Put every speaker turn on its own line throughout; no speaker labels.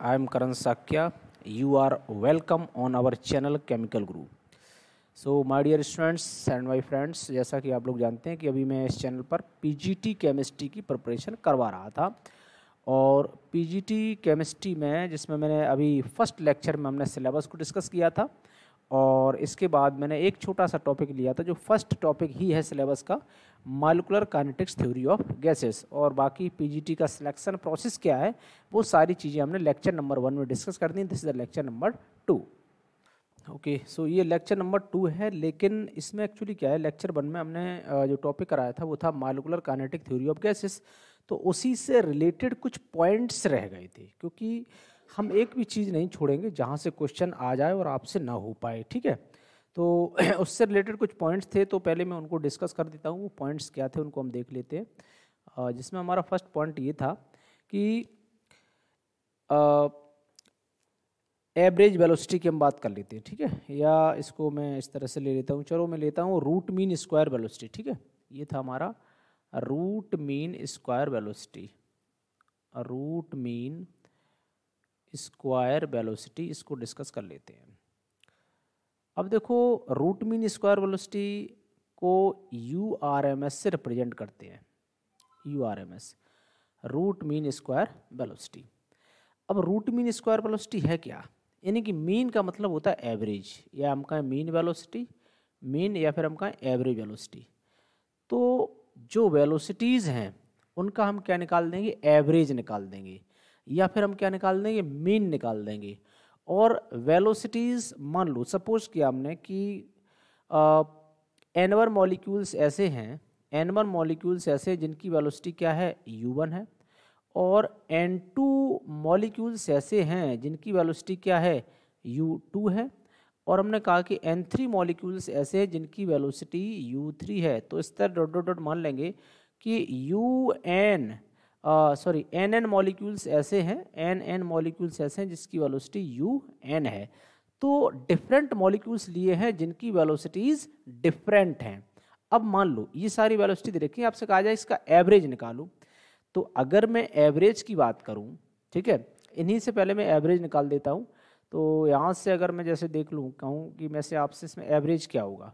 I am Karan Sakya you are welcome on our channel chemical group so my dear students and my friends जैसा कि आप लोग जानते हैं कि अभी मैं इस चैनल पर पीजीटी केमिस्ट्री की प्रिपरेशन करवा रहा था और पीजीटी केमिस्ट्री में जिसमें मैंने अभी फर्स्ट लेक्चर में हमने सिलेबस को डिस्कस किया था और इसके बाद मैंने एक छोटा सा टॉपिक लिया था जो फर्स्ट टॉपिक ही है सिलेबस का molecular kinetic theory of gases और बाकी पीजीटी का सिलेक्शन प्रोसेस क्या है वो सारी चीज़ें हमने लेक्चर नंबर वन में डिस्कस कर दी this is the lecture number two okay so ये लेक्चर नंबर टू है लेकिन इसमें एक्चुअली क्या है लेक्चर वन में हमने जो टॉपिक कराया था वो था molecular kinetic theory of gases तो उसी से रिलेटेड कुछ पॉइंट्स रह गए थे क्योंकि हम एक भी चीज़ नहीं छोड़ेंगे जहाँ से क्वेश्चन आ जाए और आपसे ना हो पाए ठीक है तो उससे रिलेटेड कुछ पॉइंट्स थे तो पहले मैं उनको डिस्कस कर देता हूँ वो पॉइंट्स क्या थे उनको हम देख लेते हैं जिसमें हमारा फर्स्ट पॉइंट ये था कि एवरेज वेलोसिटी की हम बात कर लेते हैं ठीक है या इसको मैं इस तरह से ले लेता हूँ चलो मैं लेता हूँ रूट मीन स्क्वायर वेलोसिटी ठीक है ये था हमारा root mean square velocity root mean square velocity इसको डिस्कस कर लेते हैं अब देखो रूट मीन स्क्वायर वेलोसिटी को यू आर एम एस से रिप्रेजेंट करते हैं U R M S root mean square velocity अब रूट मीन स्क्वायर वेलोसिटी है क्या यानी कि मीन का मतलब होता है एवरेज या हम कहें मीन वेलोसिटी मीन या फिर हम कहें एवरेज वेलोसिटी तो जो वेलोसिटीज़ हैं उनका हम क्या निकाल देंगे एवरेज निकाल देंगे या फिर हम क्या निकाल देंगे मीन निकाल देंगे और वेलोसिटीज़ मान लो सपोज किया हमने कि एनवर मॉलिक्यूल्स ऐसे हैं एनवर मॉलिक्यूल्स ऐसे जिनकी वेलोसिटी क्या है यू वन है और एन टू मॉलिक्यूल्स ऐसे हैं जिनकी वेलोसिटी क्या है यू टू है और हमने कहा कि एन थ्री मॉलिक्यूल्स ऐसे हैं जिनकी वेलोसिटी यू थ्री है तो इस तरह डॉट डॉट डॉट मान लेंगे कि U N sorry N N molecules ऐसे हैं एन एन मॉलिक्यूल्स ऐसे हैं जिसकी वेलोसिटी यू एन है तो डिफरेंट मॉलिक्यूल्स लिए हैं जिनकी वेलोसिटीज डिफरेंट हैं अब मान लो ये सारी वेलोसिटी दे रखी है आपसे कहा जाए इसका एवरेज निकालो तो अगर मैं एवरेज की बात करूँ ठीक है इन्हीं से पहले मैं एवरेज निकाल देता हूँ तो यहाँ से अगर मैं जैसे देख लूँ कहूँ कि मैं से आपसे इसमें एवरेज क्या होगा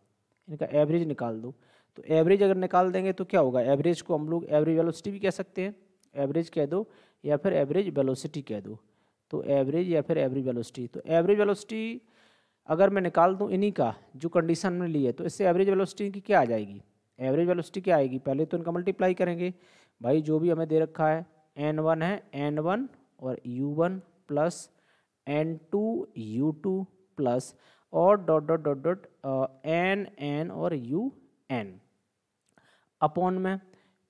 इनका एवरेज निकाल दो तो एवरेज अगर निकाल देंगे तो क्या होगा एवरेज को हम लोग एवरेज वेलोसिटी भी कह सकते हैं एवरेज कह दो या फिर एवरेज वेलोसिटी कह दो तो एवरेज या फिर एवरेज वेलोसिटी तो एवरेज वेलोसिटी अगर मैं निकाल दूं इन्हीं का जो कंडीशन में ली है तो इससे एवरेज वेलोसिटी की क्या आ जाएगी एवरेज वेलोसिटी क्या आएगी पहले तो इनका मल्टीप्लाई करेंगे भाई जो भी हमें दे रखा है एन वन है एन वन और U one plus N two U two plus और dot dot dot dot N N और यू एन अपॉन में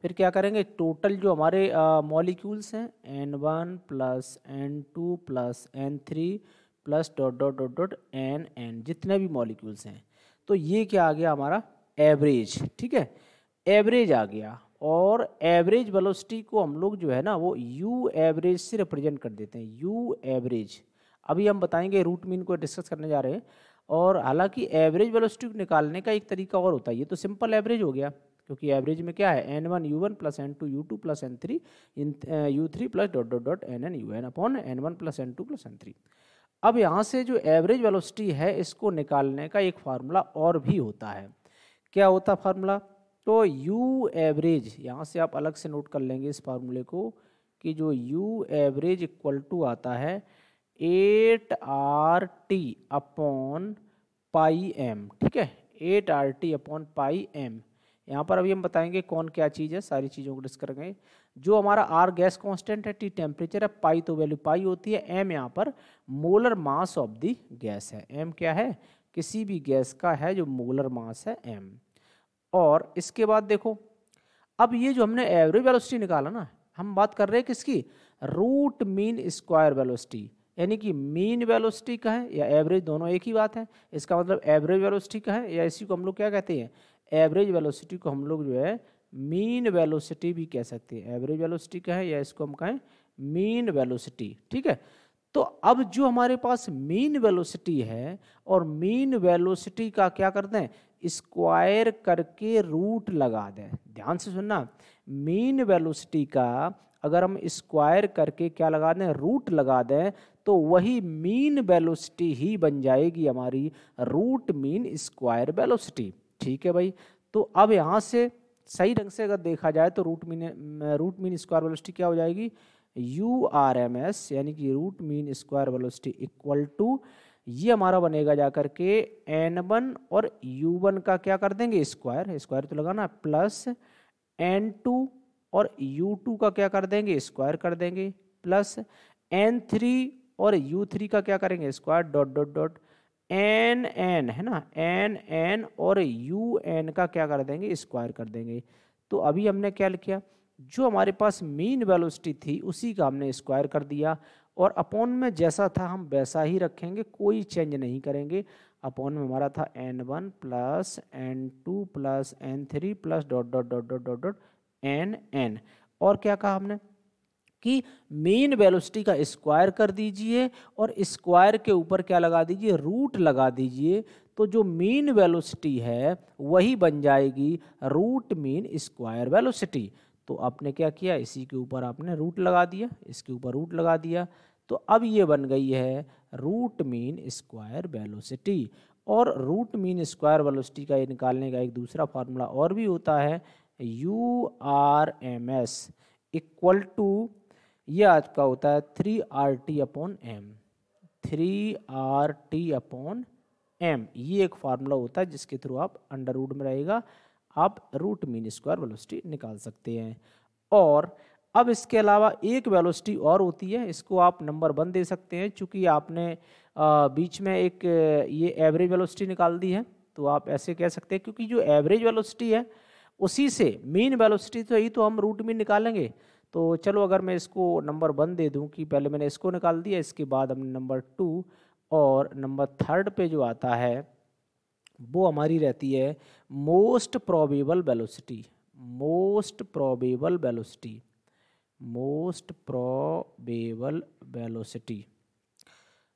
फिर क्या करेंगे टोटल जो हमारे मॉलिक्यूल्स हैं N one plus N two plus N three plus dot dot dot dot N N जितने भी मॉलिक्यूल्स हैं तो ये क्या आ गया हमारा एवरेज ठीक है एवरेज आ गया और एवरेज वेलोसिटी को हम लोग जो है ना वो यू एवरेज से रिप्रेजेंट कर देते हैं यू एवरेज अभी हम बताएंगे रूट मीन को डिस्कस करने जा रहे हैं और हालांकि एवरेज वेलोसिटी निकालने का एक तरीका और होता है ये तो सिंपल एवरेज हो गया क्योंकि एवरेज में क्या है N one U one plus N two U two plus N three in U three plus dot dot dot N N U N upon N one plus N two plus N three अब यहाँ से जो average velocity है इसको निकालने का एक formula और भी होता है क्या होता फार्मूला तो यू एवरेज यहाँ से आप अलग से नोट कर लेंगे इस फार्मूले को कि जो यू एवरेज इक्वल टू आता है eight R T upon pi M ठीक है eight R T upon pi M यहाँ पर अभी हम बताएंगे कौन क्या चीज़ है सारी चीज़ों को डिस्कस करेंगे जो हमारा आर गैस कांस्टेंट है टी टेम्परेचर है पाई तो वैल्यू पाई होती है एम यहाँ पर molar mass of the gas है एम क्या है किसी भी गैस का है जो मोलर मास है एम और इसके बाद देखो अब ये जो हमने एवरेज वेलोसिटी निकाला ना हम बात कर रहे हैं किसकी रूट मीन स्क्वायर वेलोसिटी यानी कि मीन वेलोसिटी का है या एवरेज दोनों एक ही बात है इसका मतलब एवरेज वेलोसिटी का है या इसी को हम लोग क्या कहते हैं एवरेज वेलोसिटी को हम लोग जो है मीन वेलोसिटी भी कह सकते हैं एवरेज वेलोसिटी कहें या इसको हम कहें मीन वेलोसिटी ठीक है तो अब जो हमारे पास मीन वेलोसिटी है और मीन वेलोसिटी का क्या कर दें स्क्वायर करके रूट लगा दें ध्यान से सुनना मीन वेलोसिटी का अगर हम स्क्वायर करके क्या लगा दें रूट लगा दें तो वही मीन वेलोसिटी ही बन जाएगी हमारी रूट मीन स्क्वायर वेलोसिटी ठीक है भाई तो अब यहाँ से सही ढंग से अगर देखा जाए तो root mean root mean square velocity क्या हो जाएगी यू आर एम एस यानी कि root mean square velocity equal to ये हमारा बनेगा जा के एन वन और यू वन का क्या कर देंगे स्क्वायर स्क्वायर तो लगाना प्लस एन टू और यू टू का क्या कर देंगे स्क्वायर कर देंगे प्लस एन थ्री और यू थ्री का क्या करेंगे square dot dot dot N N है ना एन एन और यू एन का क्या कर देंगे स्क्वायर कर देंगे तो अभी हमने क्या लिखा जो हमारे पास मीन वेलोसिटी थी उसी का हमने स्क्वायर कर दिया और अपॉन में जैसा था हम वैसा ही रखेंगे कोई चेंज नहीं करेंगे अपॉन में हमारा था N one plus N two plus N three plus dot dot dot dot dot dot N N और क्या कहा हमने कि मेन वेलोसिटी का स्क्वायर कर दीजिए और स्क्वायर के ऊपर क्या लगा दीजिए रूट लगा दीजिए तो जो मीन वेलोसिटी है वही बन जाएगी रूट मीन स्क्वायर वेलोसिटी तो आपने क्या किया इसी के ऊपर आपने रूट लगा दिया इसके ऊपर रूट लगा दिया तो अब ये बन गई है रूट मीन स्क्वायर वेलोसिटी और रूट मीन स्क्वायर वेलोसिटी का ये निकालने का एक दूसरा फार्मूला और भी होता है U R M S equal to ये आपका होता है three R T upon M three R T upon M ये एक फार्मूला होता है जिसके थ्रू आप अंडर रूट में रहेगा आप रूट मीन स्क्वायर वेलोसिटी निकाल सकते हैं और अब इसके अलावा एक वेलोसिटी और होती है इसको आप नंबर वन दे सकते हैं चूँकि आपने बीच में एक ये एवरेज वेलोसिटी निकाल दी है तो आप ऐसे कह सकते हैं क्योंकि जो एवरेज वेलोसिटी है उसी से मीन वेलोसिटी तो ही तो हम रूट मीन निकालेंगे तो चलो अगर मैं इसको नंबर वन दे दूं कि पहले मैंने इसको निकाल दिया इसके बाद हमने नंबर टू और नंबर थर्ड पे जो आता है वो हमारी रहती है most probable velocity most probable velocity most probable velocity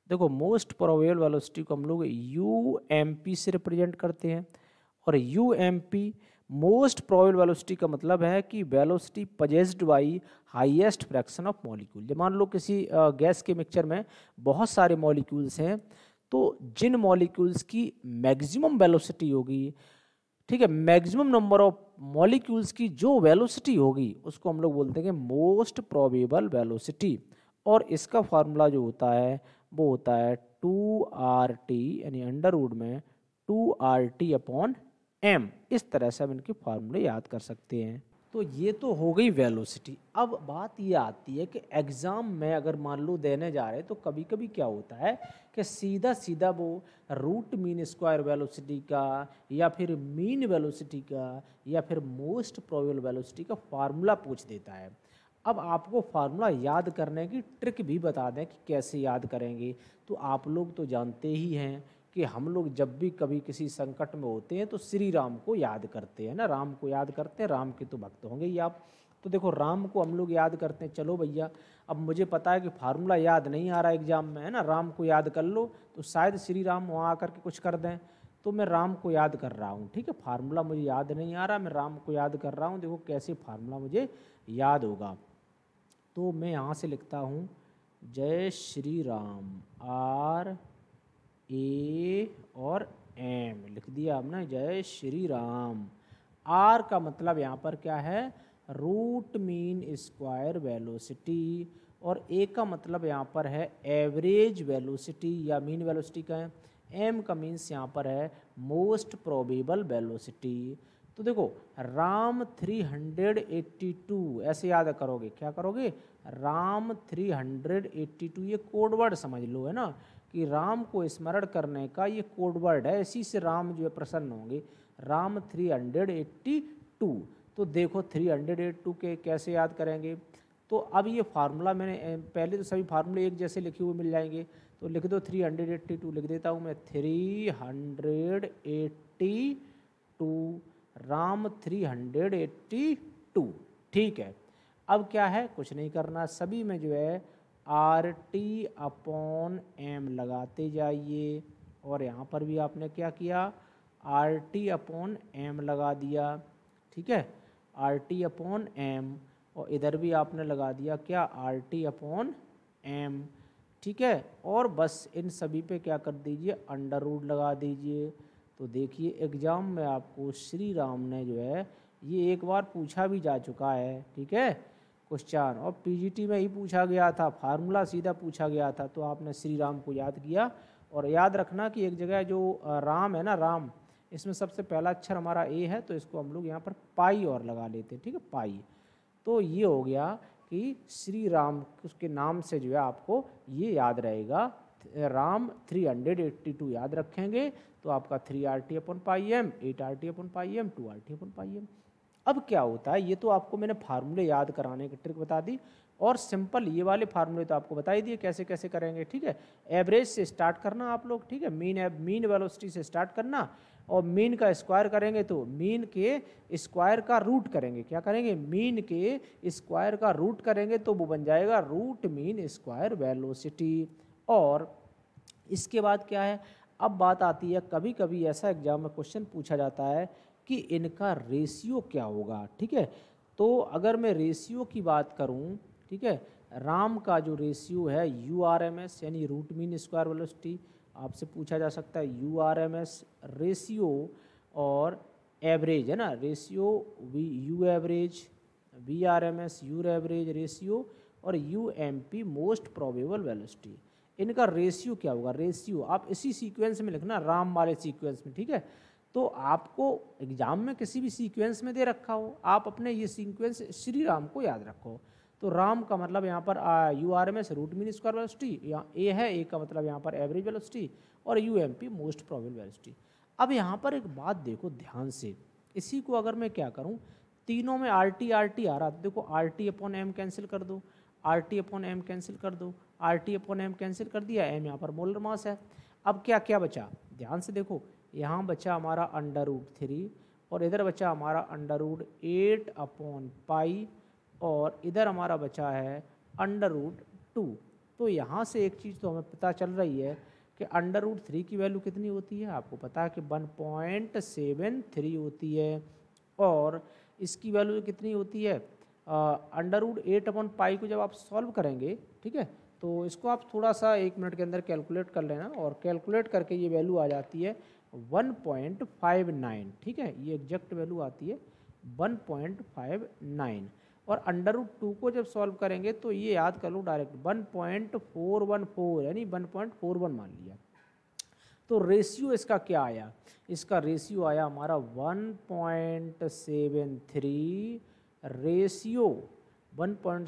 देखो मोस्ट प्रोबेबल वेलोसिटी को हम लोग यू एम पी से रिप्रेजेंट करते हैं और U M P most probable velocity का मतलब है कि velocity possessed by highest fraction of molecule जब मान लो किसी गैस के मिक्सचर में बहुत सारे मॉलिक्यूल्स हैं तो जिन मॉलिक्यूल्स की मैक्सिमम वेलोसिटी होगी ठीक है मैक्सिमम नंबर ऑफ मॉलिक्यूल्स की जो वेलोसिटी होगी उसको हम लोग बोलते हैं मोस्ट प्रोबेबल वेलोसिटी और इसका फार्मूला जो होता है वो होता है टू आर टी यानी अंडरवुड में two R T upon M इस तरह से हम इनकी फार्मूले याद कर सकते हैं तो ये तो हो गई वेलोसिटी अब बात ये आती है कि एग्ज़ाम में अगर मान लो देने जा रहे हैं तो कभी कभी क्या होता है कि सीधा सीधा वो रूट मीन स्क्वायर वेलोसिटी का या फिर मीन वेलोसिटी का या फिर मोस्ट प्रोबेबल वेलोसिटी का फार्मूला पूछ देता है अब आपको फार्मूला याद करने की ट्रिक भी बता दें कि कैसे याद करेंगे तो आप लोग तो जानते ही हैं कि हम लोग जब भी कभी किसी संकट में होते हैं तो श्री राम को याद करते हैं ना राम को याद करते हैं राम के तो भक्त होंगे ही आप तो देखो राम को हम लोग याद करते हैं चलो भैया अब मुझे पता है कि फार्मूला याद नहीं आ रहा एग्जाम में है ना राम को याद कर लो तो शायद श्री राम वहाँ आकर के कुछ कर दें तो मैं राम को याद कर रहा हूँ ठीक है फार्मूला मुझे याद नहीं आ रहा मैं राम को याद कर रहा हूँ देखो कैसे फार्मूला मुझे याद होगा तो मैं यहाँ से लिखता हूँ जय श्री राम आर ए और एम लिख दिया आपने जय श्री राम आर का मतलब यहाँ पर क्या है रूट मीन स्क्वायर वेलोसिटी और ए का मतलब यहाँ पर है एवरेज वेलोसिटी या मीन वेलोसिटी का है एम का मीन्स यहाँ पर है मोस्ट प्रोबेबल वेलोसिटी तो देखो राम 382 ऐसे याद करोगे क्या करोगे राम 382 ये कोडवर्ड समझ लो है ना कि राम को स्मरण करने का ये कोडवर्ड है इसी से राम जो है प्रसन्न होंगे राम 382 तो देखो 382 के कैसे याद करेंगे तो अब ये फार्मूला मैंने पहले तो सभी फार्मूले एक जैसे लिखे हुए मिल जाएंगे तो लिख दो थ्री हंड्रेड एट्टी टू लिख देता हूँ मैं थ्री हंड्रेड एट्टी टू राम थ्री हंड्रेड एट्टी टू ठीक है अब क्या है कुछ नहीं करना सभी में जो है आर टी अपॉन एम लगाते जाइए और यहाँ पर भी आपने क्या किया आर टी अपॉन एम लगा दिया ठीक है आर टी अपॉन एम और इधर भी आपने लगा दिया क्या आर टी अपॉन एम ठीक है और बस इन सभी पे क्या कर दीजिए अंडर रूट लगा दीजिए तो देखिए एग्ज़ाम में आपको श्री राम ने जो है ये एक बार पूछा भी जा चुका है ठीक है क्वेश्चन और पीजीटी में ही पूछा गया था फार्मूला सीधा पूछा गया था तो आपने श्री राम को याद किया और याद रखना कि एक जगह जो राम है ना राम इसमें सबसे पहला अक्षर हमारा ए है तो इसको हम लोग यहाँ पर पाई और लगा लेते हैं ठीक है पाई तो ये हो गया कि श्री राम उसके नाम से जो है आपको ये याद रहेगा राम 382 याद रखेंगे तो आपका three R T upon pi M eight R T upon pi M two R T upon pi M अब क्या होता है ये तो आपको मैंने फार्मूले याद कराने की ट्रिक बता दी और सिंपल ये वाले फार्मूले तो आपको बता ही दिए कैसे कैसे करेंगे ठीक है एवरेज से स्टार्ट करना आप लोग ठीक है मीन मीन वेलोसिटी से स्टार्ट करना और मीन का स्क्वायर करेंगे तो मीन के स्क्वायर का रूट करेंगे क्या करेंगे मीन के स्क्वायर का रूट करेंगे तो वो बन जाएगा रूट मीन स्क्वायर वेलोसिटी और इसके बाद क्या है अब बात आती है कभी कभी ऐसा एग्जाम में क्वेश्चन पूछा जाता है कि इनका रेशियो क्या होगा ठीक है तो अगर मैं रेशियो की बात करूं ठीक है राम का जो रेशियो है यू आर एम एस यानी रूट मीन स्क्वायर वेलोसिटी आपसे पूछा जा सकता है U R M S ratio और एवरेज है ना ratio V U average V R M S U average ratio और U M P most probable velocity इनका रेशियो क्या होगा रेशियो आप इसी सीक्वेंस में लिखना राम वाले सीक्वेंस में ठीक है तो आपको एग्जाम में किसी भी सीक्वेंस में दे रखा हो आप अपने ये सीक्वेंस श्री राम को याद रखो तो राम का मतलब यहाँ पर U R M S root mean square velocity या ए है ए का मतलब यहाँ पर एवरेज वेलोसिटी और U M P most probable velocity अब यहाँ पर एक बात देखो ध्यान से इसी को अगर मैं क्या करूँ तीनों में आर टी आर टी आ रहा तो देखो R T upon M cancel कर दो R T upon M cancel कर दो R T upon M cancel कर दिया एम यहाँ पर मोलर मास है अब क्या क्या बचा ध्यान से देखो यहाँ बचा हमारा अंडर रूट थ्री और इधर बचा हमारा under root eight upon pi और इधर हमारा बचा है अंडर रूट टू तो यहाँ से एक चीज़ तो हमें पता चल रही है कि अंडर रूट थ्री की वैल्यू कितनी होती है आपको पता है कि वन पॉइंट सेवन थ्री होती है और इसकी वैल्यू कितनी होती है under root eight upon pi को जब आप सॉल्व करेंगे ठीक है तो इसको आप थोड़ा सा एक मिनट के अंदर कैलकुलेट कर लेना और कैलकुलेट करके ये वैल्यू आ जाती है 1.59 ठीक है ये एग्जैक्ट वैल्यू आती है 1.59 और अंडर रूट टू को जब सॉल्व करेंगे तो ये याद कर लो डायरेक्ट 1.414 पॉइंट यानी 1.41 मान लिया तो रेशियो इसका क्या आया इसका रेशियो आया हमारा 1.73 रेशियो 1.73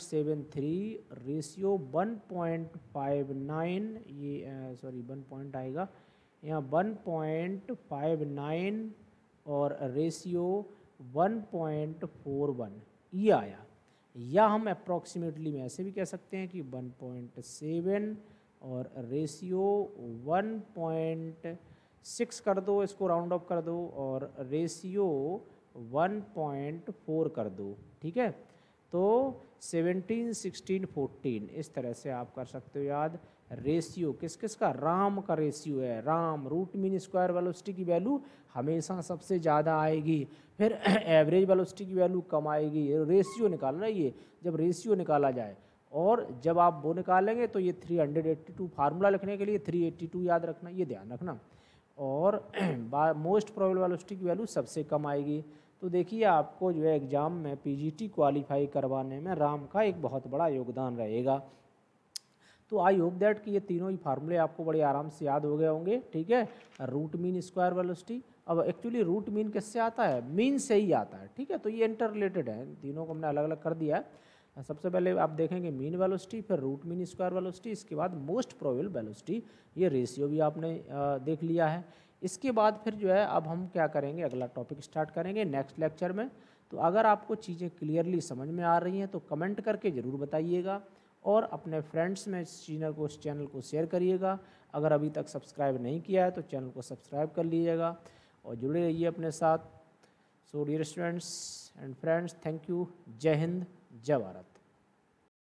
रेशियो 1.59 ये सॉरी वन पॉइंट आएगा यहाँ वन पॉइंट फाइव नाइन और ratio one point four one ये आया या हम अप्रोक्सीमेटली में ऐसे भी कह सकते हैं कि वन पॉइंट सेवन और रेशियो वन पॉइंट सिक्स कर दो इसको राउंड ऑफ कर दो और रेशियो वन पॉइंट फोर कर दो ठीक है तो सेवनटीन सिक्सटीन फोर्टीन इस तरह से आप कर सकते हो याद रेशियो किस किस का राम का रेशियो है राम रूट मीन स्क्वायर वेलोसिटी की वैल्यू हमेशा सबसे ज़्यादा आएगी फिर एवरेज वेलोसिटी की वैल्यू कम आएगी रेशियो निकालना ये जब रेशियो निकाला जाए और जब आप वो निकालेंगे तो ये 382 फार्मूला लिखने के लिए 382 याद रखना ये ध्यान रखना और मोस्ट प्रोबेबल वेलोसिटी की वैल्यू सबसे कम आएगी तो देखिए आपको जो है एग्ज़ाम में पीजीटी क्वालिफाई करवाने में राम का एक बहुत बड़ा योगदान रहेगा तो आई होप दैट कि ये तीनों ही फार्मूले आपको बड़े आराम से याद हो गए होंगे ठीक है रूट मीन स्क्वायर वेलोसिटी अब एक्चुअली रूट मीन किससे आता है मीन से ही आता है ठीक है तो ये इंटर रिलेटेड है तीनों को हमने अलग अलग कर दिया है सबसे पहले आप देखेंगे मीन वेलोसिटी फिर रूट मीन स्क्वायर वेलोसिटी इसके बाद मोस्ट प्रोबेबल वेलोसिटी ये रेशियो भी आपने देख लिया है इसके बाद फिर जो है अब हम क्या करेंगे अगला टॉपिक स्टार्ट करेंगे नेक्स्ट लेक्चर में तो अगर आपको चीज़ें क्लियरली समझ में आ रही हैं तो कमेंट करके ज़रूर बताइएगा और अपने फ्रेंड्स में इस चैनल को इस चैनल को शेयर करिएगा अगर अभी तक सब्सक्राइब नहीं किया है तो चैनल को सब्सक्राइब कर लीजिएगा और जुड़े रहिए अपने साथ so dear students and friends thank you जय हिंद जय भारत